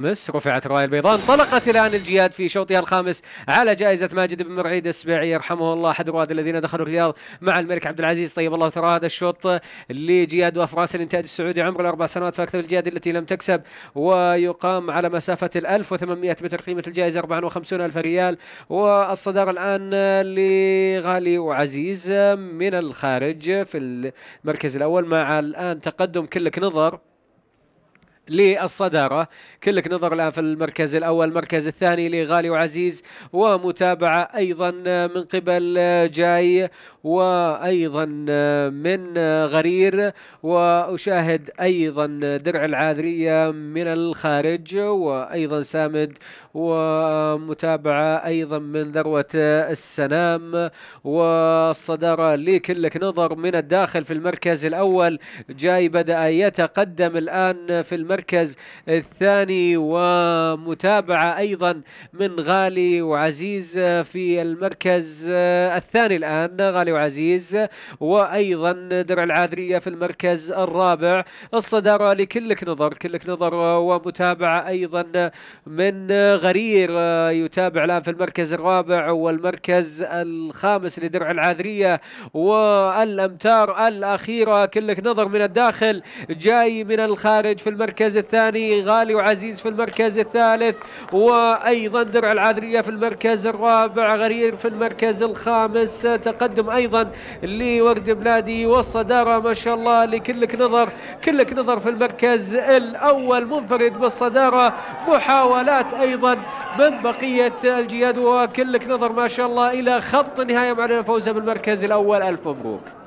مس رفعت راية البيضاء انطلقت الآن الجياد في شوطها الخامس على جائزة ماجد بن مرعيد السبيعي يرحمه الله أحد الرواد الذين دخلوا الرياض مع الملك عبد العزيز طيب الله ثراه هذا الشوط لجياد وأفراس الإنتاج السعودي عمر الأربع سنوات فأكثر الجياد التي لم تكسب ويقام على مسافة ال 1800 متر قيمة الجائزة 54 ألف ريال والصدارة الآن لغالي وعزيز من الخارج في المركز الأول مع الآن تقدم كلك نظر للصدارة كلك نظر الآن في المركز الأول المركز الثاني لغالي وعزيز ومتابعة أيضا من قبل جاي وأيضا من غرير وأشاهد أيضا درع العاذرية من الخارج وأيضا سامد ومتابعة أيضا من ذروة السنام والصدارة لكلك نظر من الداخل في المركز الأول جاي بدأ يتقدم الآن في المركز المركز الثاني ومتابعة أيضا من غالي وعزيز في المركز الثاني الآن غالي وعزيز وأيضا درع العاذرية في المركز الرابع الصدارة لكلك نظر كلك نظر ومتابعة أيضا من غرير يتابع الآن في المركز الرابع والمركز الخامس لدرع العاذرية والأمتار الأخيرة كلك نظر من الداخل جاي من الخارج في المركز المركز الثاني غالي وعزيز في المركز الثالث وأيضا درع العادلية في المركز الرابع غرير في المركز الخامس تقدم أيضا لورد بلادي والصدارة ما شاء الله لكلك نظر كلك نظر في المركز الأول منفرد بالصدارة محاولات أيضا من بقية الجياد وكلك نظر ما شاء الله إلى خط النهاية معنا فوزه بالمركز الأول ألف مبروك